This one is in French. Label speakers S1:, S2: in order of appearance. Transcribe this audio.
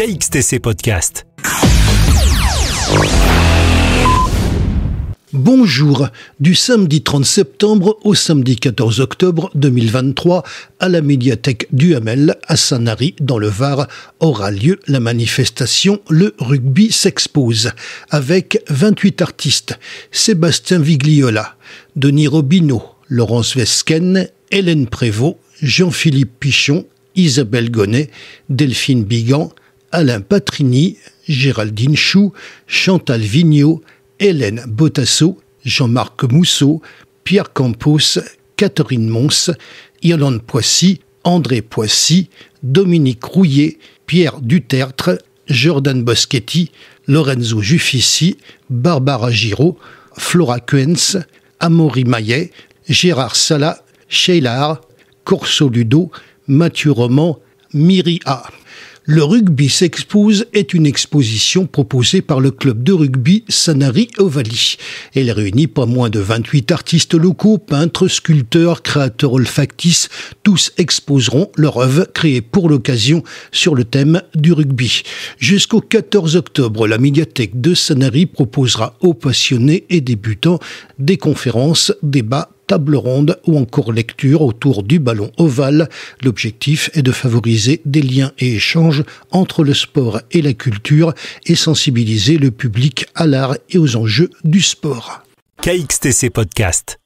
S1: KXTC Podcast.
S2: Bonjour. Du samedi 30 septembre au samedi 14 octobre 2023, à la médiathèque du Hamel, à Saint-Nary, dans le Var, aura lieu la manifestation Le rugby s'expose, avec 28 artistes Sébastien Vigliola, Denis Robineau, Laurence Vesquen, Hélène Prévost, Jean-Philippe Pichon, Isabelle Gonnet, Delphine Bigan, Alain Patrini, Géraldine Chou, Chantal Vigneault, Hélène Bottasso, Jean-Marc Mousseau, Pierre Campos, Catherine Mons, Irlande Poissy, André Poissy, Dominique Rouillet, Pierre Dutertre, Jordan Boschetti, Lorenzo Juffici, Barbara Giraud, Flora Quenz, Amaury Maillet, Gérard Sala, Sheilard, Corso Ludo, Mathieu Roman, A., le rugby s'expose est une exposition proposée par le club de rugby Sanari Ovalie. Elle réunit pas moins de 28 artistes locaux, peintres, sculpteurs, créateurs olfactices. Tous exposeront leur œuvre créée pour l'occasion sur le thème du rugby. Jusqu'au 14 octobre, la médiathèque de Sanari proposera aux passionnés et débutants des conférences, débats, Table ronde ou en cours lecture autour du ballon ovale. L'objectif est de favoriser des liens et échanges entre le sport et la culture et sensibiliser le public à l'art et aux
S1: enjeux du sport. KXTC Podcast.